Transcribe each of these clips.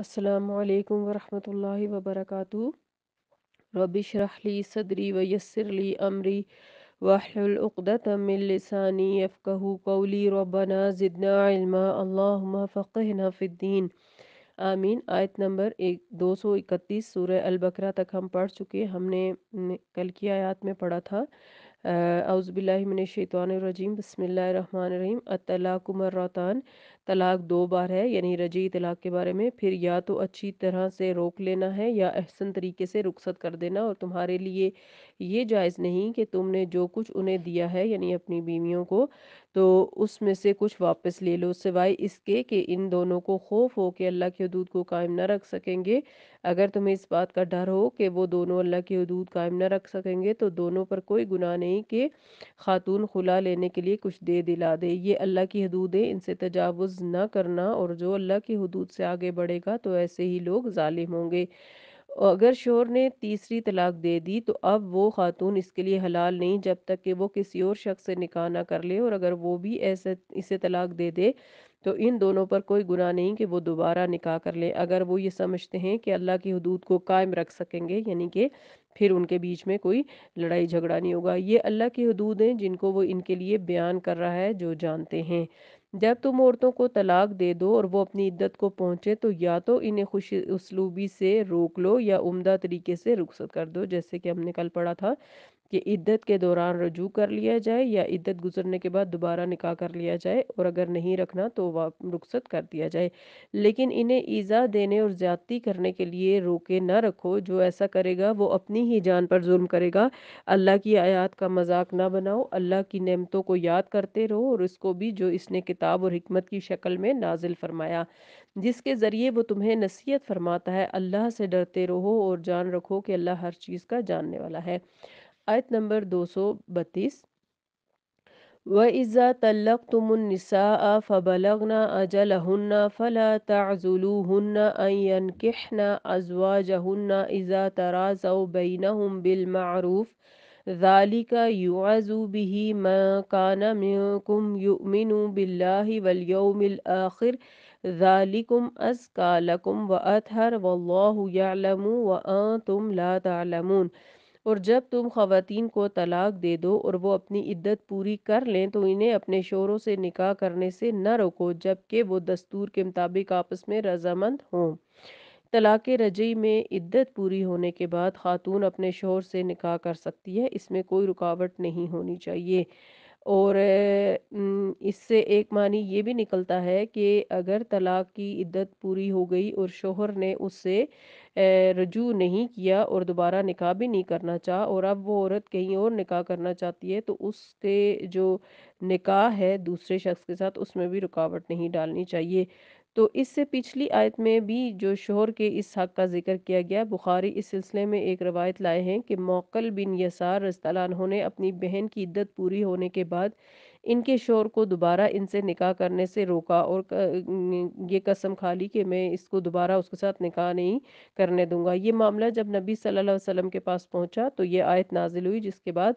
असलकम वरहमल वबरक रबिश रहली सदरी वयसरली अमरी वाहलतमिलसानी अफ़कहू कौली रबना ज़िदना अल्लाम फ़िन आमीन आयत नंबर एक दो सौ इकतीस सूर अलबकरा तक हम पढ़ चुके हमने कल की आयत में पढ़ा था शैतवान रजीम बसमिल्लर रहीम अतलाकुमर अतलाकुमरतान तलाक दो बार है यानी रजी तलाक के बारे में फिर या तो अच्छी तरह से रोक लेना है या अहसन तरीके से रुखसत कर देना और तुम्हारे लिए ये जायज़ नहीं कि तुमने जो कुछ उन्हें दिया है यानी अपनी बीवियों को तो उसमें से कुछ वापस ले लो सिवाय इसके कि इन दोनों को खौफ हो कि अल्लाह के हदूद को कायम न रख सकेंगे अगर तुम्हें इस बात का डर हो कि वो दोनों अल्लाह के हदूद कायम न रख सकेंगे तो दोनों पर कोई गुनाह नहीं कि खातून खुला लेने के लिए कुछ दे दिला दे ये अल्लाह की हदूद है इनसे तजावज़ बुग़्ज़ ना करना और जो अल्लाह की हदूद से आगे बढ़ेगा तो ऐसे ही लोग ालिम होंगे अगर शोर ने तीसरी तलाक दे दी तो अब वो खातून इसके लिए हलाल नहीं जब तक कि वो किसी और शख्स से निकाह ना कर ले और अगर वो भी ऐसे इसे तलाक दे दे तो इन दोनों पर कोई गुनाह नहीं कि वो दोबारा निकाह कर ले अगर वो ये समझते हैं कि अल्लाह की हदूद को कायम रख सकेंगे यानी कि फिर उनके बीच में कोई लड़ाई झगड़ा नहीं होगा ये अल्लाह की हदूद हैं जिनको वो इनके लिए बयान कर रहा है जो जानते हैं जब तुम औरतों को तलाक दे दो और वो अपनी इद्दत को पहुंचे तो या तो इन्हें खुश उसलूबी से रोक लो या उम्दा तरीके से रुखसत कर दो जैसे कि हमने कल पढ़ा था कि इद्दत के दौरान रजू कर लिया जाए या इद्दत गुजरने के बाद दोबारा निकाह कर लिया जाए और अगर नहीं रखना तो रुखसत कर दिया जाए लेकिन इन्हें ईज़ा देने और ज़्यादती करने के लिए रोके ना रखो जो ऐसा करेगा वो अपनी ही जान पर जुल्म करेगा अल्लाह की आयात का मजाक ना बनाओ अल्लाह की नमतों को याद करते रहो और उसको भी जो इसने किताब और हमत की शक्ल में नाजिल फरमाया जिसके ज़रिए वो तुम्हें नसीहत फरमाता है अल्लाह से डरते रहो और जान रखो कि अल्लाह हर चीज़ का जानने वाला है आयत नंबर दो व इज़ा तलक तुमनसा फ़बलगना अजल हन्ना फ़ला तज़ुलूहन्ना अन कहना अजवा जहन्ना इज़ा तराज़ बिलमरूफ़ ذَلِكَ يُعَزُ بِهِ مَا كَانَ مِنْكُمْ يُؤْمِنُ بِاللَّهِ وَالْيَوْمِ الْآخِرِ ذَلِكُمْ أَزْكَى لَكُمْ وَأَطْهَرُ وَاللَّهُ يَعْلَمُ وَأَنْتُمْ لَا تَعْلَمُونَ और जब तुम ख़वातीन को तलाक दे दो और वो अपनी इद्दत पूरी कर लें तो इन्हें अपने शोरों से निकाह करने से न रोको जबकि वो दस्तूर के मुताबिक आपस में रजामंद हों तलाक़ रजई में इद्दत पूरी होने के बाद ख़ातून अपने शोहर से निकाह कर सकती है इसमें कोई रुकावट नहीं होनी चाहिए और इससे एक मानी ये भी निकलता है कि अगर तलाक़ की इद्दत पूरी हो गई और शोहर ने उससे रजू नहीं किया और दोबारा निकाह भी नहीं करना चाह और अब वो औरत कहीं और निकाह करना चाहती है तो उसके जो निकाह है दूसरे शख्स के साथ उसमें भी रुकावट नहीं डालनी चाहिए तो इससे पिछली आयत में भी जो शोहर के इस हक़ का जिक्र किया गया बुखारी इस सिलसिले में एक रवायत लाए हैं कि मोकल बिन यसार रस्तान ने अपनी बहन की इद्दत पूरी होने के बाद इनके शोर को दोबारा इनसे निकाह करने से रोका और ये कसम खा ली कि मैं इसको दोबारा उसके साथ निकाह नहीं करने दूंगा ये मामला जब नबी सल्लल्लाहु अलैहि वसल्लम के पास पहुंचा तो ये आयत नाजिल हुई जिसके बाद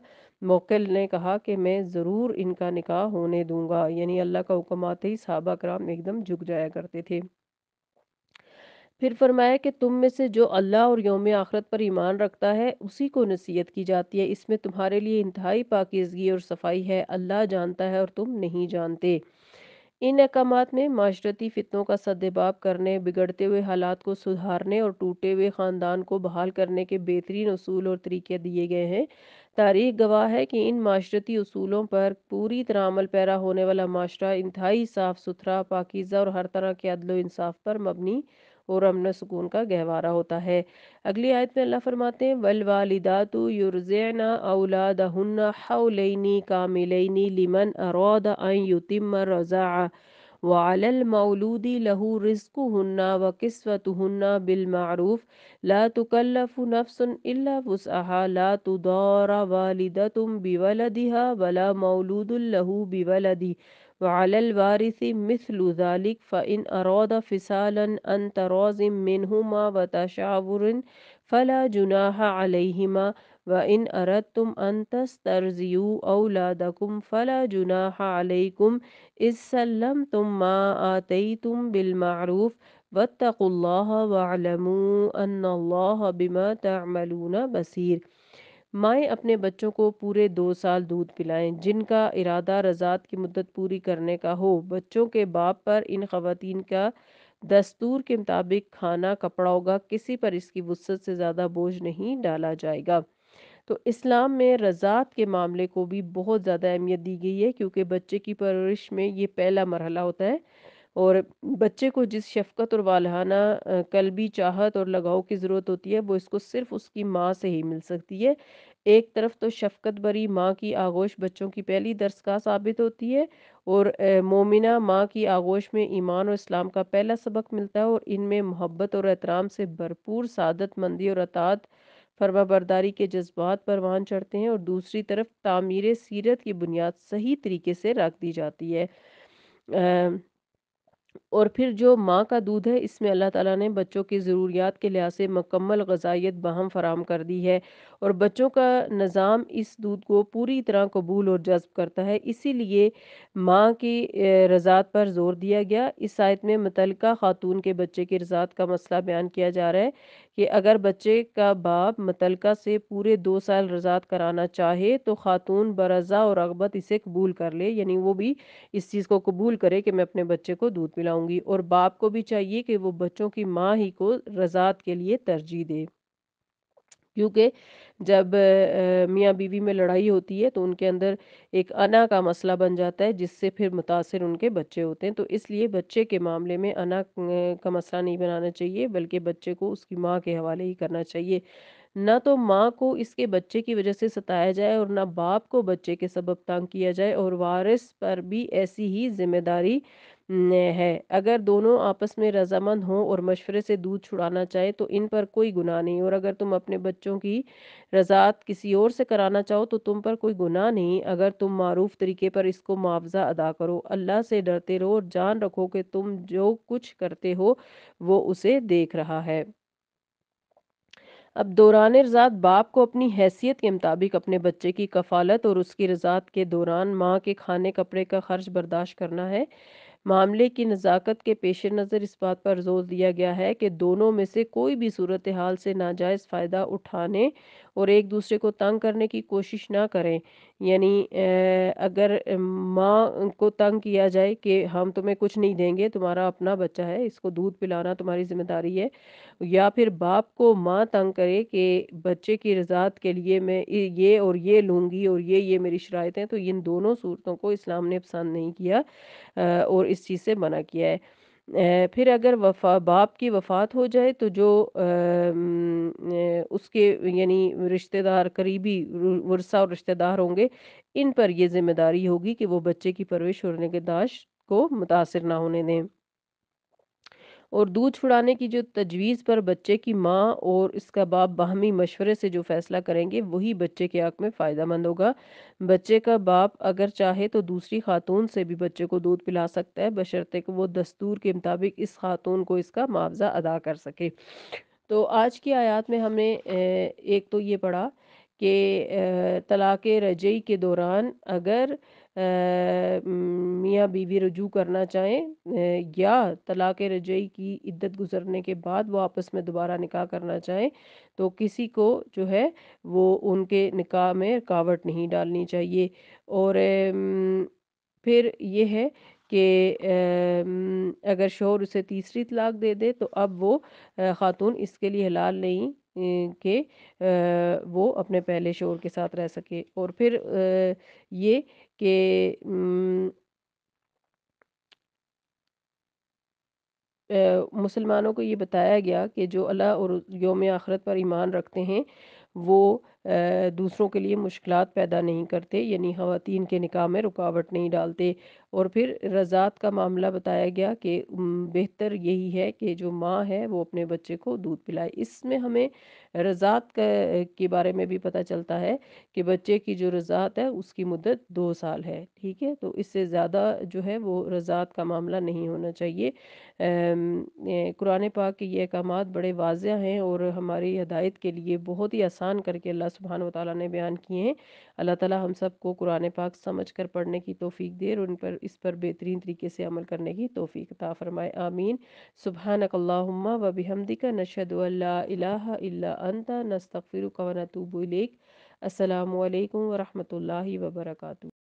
मोकिल ने कहा कि मैं ज़रूर इनका निकाह होने दूंगा यानी अल्लाह का हुक्म आते ही सहाबा कराम एकदम झुक जाया करते थे फिर फरमाया कि तुम में से जो अल्लाह और योम आखरत पर ईमान रखता है उसी को नसीहत की जाती है इसमें तुम्हारे लिए इंतहाई पाकिजगी और सफाई है अल्लाह जानता है और तुम नहीं जानते इन अहकाम में माशरती फितों का सदबाब करने बिगड़ते हुए हालात को सुधारने और टूटे हुए ख़ानदान को बहाल करने के बेहतरीन असूल और तरीके दिए गए हैं तारीख गवाह है कि इन माशरती असूलों पर पूरी तरह अमल पैरा होने वाला माशरा इंतहाई साफ़ सुथरा पाकिज़ा और हर तरह के अदलो इंसाफ पर मबनी और अमन सुकून का गहवारा होता है अगली आयत में अल्लाह फरमाते हैं वल वालिदातु युरजना औलाद हौलनी कामिलनी लिमन अन युतिम रज़ा وعلى المولود له رزقهن وكسوتهن بالمعروف لا تكلف نفس ला وسعها لا تضار वसहा بولدها ولا مولود له بولدي وعلى الوارث مثل ذلك فإن أراد فصالا أن تراز منهما وتشاور فلا جناح عليهما وإن أردتم أن تسترزيوا أولادكم فلا جناح عليكم إذ سلمتم ما آتيتم بالمعروف واتقوا الله واعلموا أن الله بما تعملون بصير माएँ अपने बच्चों को पूरे दो साल दूध पिलाएं जिनका इरादा रजात की मुद्दत पूरी करने का हो बच्चों के बाप पर इन खातन का दस्तूर के मुताबिक खाना कपड़ा होगा किसी पर इसकी वसत से ज़्यादा बोझ नहीं डाला जाएगा तो इस्लाम में रजात के मामले को भी बहुत ज़्यादा अहमियत दी गई है क्योंकि बच्चे की परवरिश में ये पहला मरहला होता है और बच्चे को जिस शफकत और वालहाना कलबी चाहत और लगाव की ज़रूरत होती है वो इसको सिर्फ उसकी माँ से ही मिल सकती है एक तरफ तो शफकत भरी माँ की आगोश बच्चों की पहली दरसगाह साबित होती है और मोमिना माँ की आगोश में ईमान और इस्लाम का पहला सबक मिलता है और इनमें मोहब्बत और एहतराम से भरपूर सादत मंदी और अतात फर्माबरदारी के जज्बात परवान चढ़ते हैं और दूसरी तरफ तामीर सीरत की बुनियाद सही तरीके से रख दी जाती है आ, और फिर जो माँ का दूध है इसमें अल्लाह ताला ने बच्चों की ज़रूरियात के लिहाज से मकम्मल गजाइत बहम फराम कर दी है और बच्चों का निज़ाम इस दूध को पूरी तरह कबूल और जज्ब करता है इसीलिए माँ की रजात पर ज़ोर दिया गया इस आयत में मुतलका खातून के बच्चे की रजात का मसला बयान किया जा रहा है कि अगर बच्चे का बाप मतलका से पूरे दो साल रजात कराना चाहे तो ख़ातून बरजा और रगबत इसे कबूल कर ले यानी वो भी इस चीज़ को कबूल करे कि मैं अपने बच्चे को दूध पिलाऊंगी और बाप को भी चाहिए कि वो बच्चों की माँ ही को रजात के लिए तरजीह दे क्योंकि जब मियाँ बीवी में लड़ाई होती है तो उनके अंदर एक अना का मसला बन जाता है जिससे फिर मुतासर उनके बच्चे होते हैं तो इसलिए बच्चे के मामले में अना का मसला नहीं बनाना चाहिए बल्कि बच्चे को उसकी माँ के हवाले ही करना चाहिए ना तो माँ को इसके बच्चे की वजह से सताया जाए और ना बाप को बच्चे के सबब तंग किया जाए और वारिस पर भी ऐसी ही जिम्मेदारी है अगर दोनों आपस में रजामंद हों और मशवरे से दूध छुड़ाना चाहे तो इन पर कोई गुनाह नहीं और अगर तुम अपने बच्चों की रजात किसी और से कराना चाहो तो तुम पर कोई गुनाह नहीं अगर तुम मारूफ तरीके पर इसको मुआवजा अदा करो अल्लाह से डरते रहो और जान रखो कि तुम जो कुछ करते हो वो उसे देख रहा है अब दौरान रजात बाप को अपनी हैसियत के मुताबिक अपने बच्चे की कफालत और उसकी रजात के दौरान माँ के खाने कपड़े का खर्च बर्दाश्त करना है मामले की नज़ाकत के पेश नज़र इस बात पर जोर दिया गया है कि दोनों में से कोई भी सूरत हाल से नाजायज़ फ़ायदा उठाने और एक दूसरे को तंग करने की कोशिश ना करें यानी अगर माँ को तंग किया जाए कि हम तुम्हें कुछ नहीं देंगे तुम्हारा अपना बच्चा है इसको दूध पिलाना तुम्हारी जिम्मेदारी है या फिर बाप को माँ तंग करे कि बच्चे की रजात के लिए मैं ये और ये लूँगी और ये ये मेरी शराय तो इन दोनों सूरतों को इस्लाम ने पसंद नहीं किया और इस चीज़ से मना किया है फिर अगर वफा बाप की वफ़ात हो जाए तो जो उसके यानी रिश्तेदार करीबी वर्षा और रिश्तेदार होंगे इन पर ये ज़िम्मेदारी होगी कि वो बच्चे की परवरिश और निगहदाश्त को मुतासर ना होने दें और दूध छुड़ाने की जो तजवीज़ पर बच्चे की माँ और इसका बाप बाहमी मशवरे से जो फैसला करेंगे वही बच्चे के हक में फ़ायदा मंद होगा बच्चे का बाप अगर चाहे तो दूसरी खातून से भी बच्चे को दूध पिला सकता है बशर्ते कि वो दस्तूर के मुताबिक इस खातून को इसका मुआवजा अदा कर सके तो आज की आयात में हमने एक तो ये पढ़ा कि तलाक़ रजई के दौरान अगर मियाँ बीवी रजू करना चाहें या तलाक़ रजई की इद्दत गुज़रने के बाद वो आपस में दोबारा निकाह करना चाहें तो किसी को जो है वो उनके निकाह में रुकावट नहीं डालनी चाहिए और फिर ये है कि अगर शोहर उसे तीसरी तलाक दे दे तो अब वो ख़ातून इसके लिए हलाल नहीं के वो अपने पहले शोर के साथ रह सके और फिर ये के मुसलमानों को ये बताया गया कि जो अल्लाह और योम आखरत पर ईमान रखते हैं वो दूसरों के लिए मुश्किल पैदा नहीं करते यानी ख़वान के निकाह में रुकावट नहीं डालते और फिर रज़ात का मामला बताया गया कि बेहतर यही है कि जो माँ है वो अपने बच्चे को दूध पिलाए इसमें हमें रज़ात के बारे में भी पता चलता है कि बच्चे की जो रज़ात है उसकी मुदत दो साल है ठीक है तो इससे ज़्यादा जो है वो रज़ात का मामला नहीं होना चाहिए कुरान पाक के ये अहकाम बड़े वाजह हैं और हमारी हदायत के लिए बहुत ही आसान करके अल्लाह अल्लाह सुबहान वाली ने बयान किए हैं अल्लाह ताला हम सब को कुरान पाक समझ कर पढ़ने की तोफ़ी दे और उन पर इस पर बेहतरीन तरीके से अमल करने की तोफ़ी अता फ़रमाए आमीन सुबहानकल्लाहुम्मा व बिहमदिका नशहदु अल्ला इलाहा इल्ला अंता नस्तगफिरुका व नतूबु इलैक अस्सलाम वालेकुम व रहमतुल्लाहि व बरकातहू